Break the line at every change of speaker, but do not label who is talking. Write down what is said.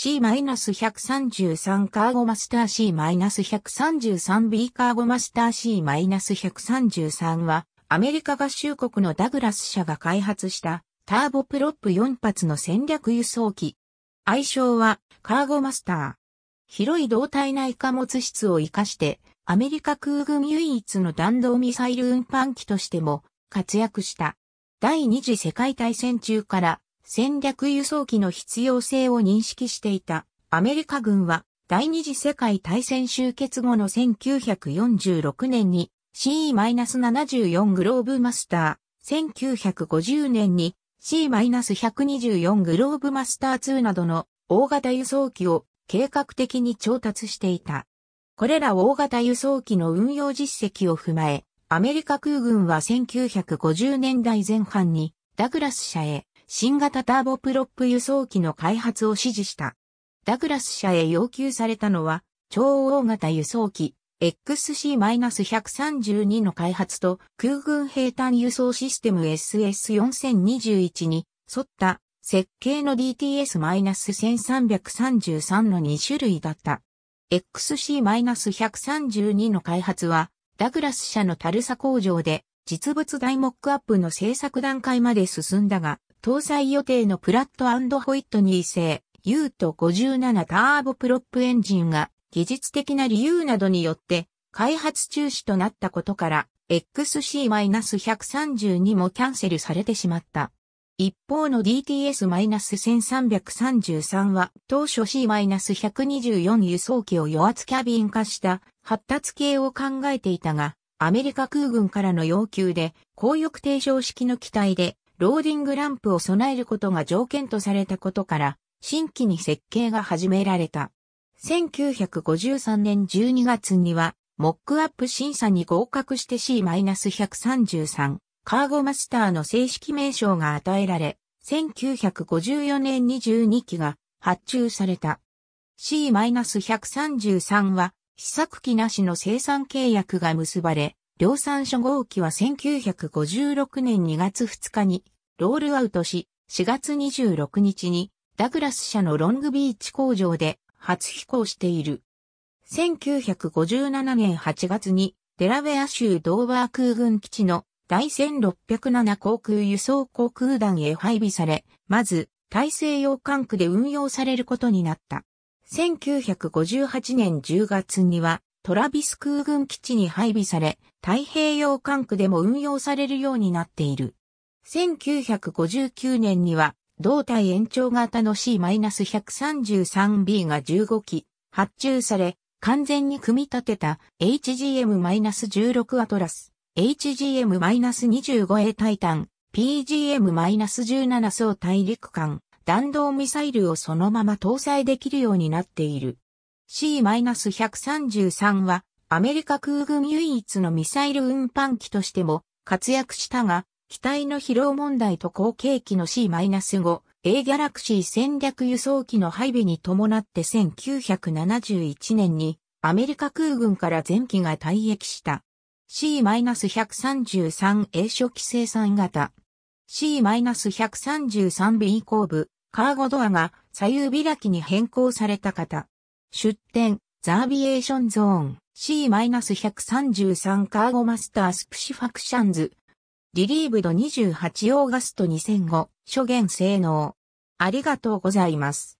C-133 カーゴマスター C-133B カーゴマスター C-133 は、アメリカ合衆国のダグラス社が開発したターボプロップ4発の戦略輸送機。愛称はカーゴマスター。広い胴体内貨物室を活かして、アメリカ空軍唯一の弾道ミサイル運搬機としても活躍した。第二次世界大戦中から戦略輸送機の必要性を認識していたアメリカ軍は第二次世界大戦終結後の1946年に C-74 グローブマスター、1950年に C-124 グローブマスター2などの大型輸送機を計画的に調達していた。これら大型輸送機の運用実績を踏まえ、アメリカ空軍は1950年代前半にダグラス社へ新型ターボプロップ輸送機の開発を指示した。ダグラス社へ要求されたのは、超大型輸送機 XC-132 の開発と空軍兵坦輸送システム SS4021 に沿った設計の DTS-1333 の2種類だった。XC-132 の開発は、ダグラス社のタルサ工場で実物大モックアップの製作段階まで進んだが、搭載予定のプラットホイットニー製 U と57ターボプロップエンジンが技術的な理由などによって開発中止となったことから XC-132 もキャンセルされてしまった。一方の DTS-1333 は当初 C-124 輸送機を余圧キャビン化した発達系を考えていたが、アメリカ空軍からの要求で、高翼定常式の機体でローディングランプを備えることが条件とされたことから、新規に設計が始められた。1953年12月には、モックアップ審査に合格して C-133、カーゴマスターの正式名称が与えられ、1954年22期が発注された。C-133 は、試作機なしの生産契約が結ばれ、量産初号機は1956年2月2日にロールアウトし、4月26日にダグラス社のロングビーチ工場で初飛行している。1957年8月にデラウェア州ドーバー空軍基地の第1607航空輸送航空団へ配備され、まず大西洋管区で運用されることになった。1958年10月にはトラビス空軍基地に配備され、太平洋管区でも運用されるようになっている。1959年には、胴体延長型の C-133B が15機発注され、完全に組み立てた HGM-16 アトラス、HGM-25A タイタン、PGM-17 総大陸間、弾道ミサイルをそのまま搭載できるようになっている。C-133 はアメリカ空軍唯一のミサイル運搬機としても活躍したが、機体の疲労問題と後継機の C-5、A ギャラクシー戦略輸送機の配備に伴って1971年にアメリカ空軍から前期が退役した C-133A 初期生産型 C-133B 後部カーゴドアが左右開きに変更された型出展、ザービエーションゾーン、C-133 カーゴマスタースプシファクションズ。リリーブド28オーガスト2005、初言性能。ありがとうございます。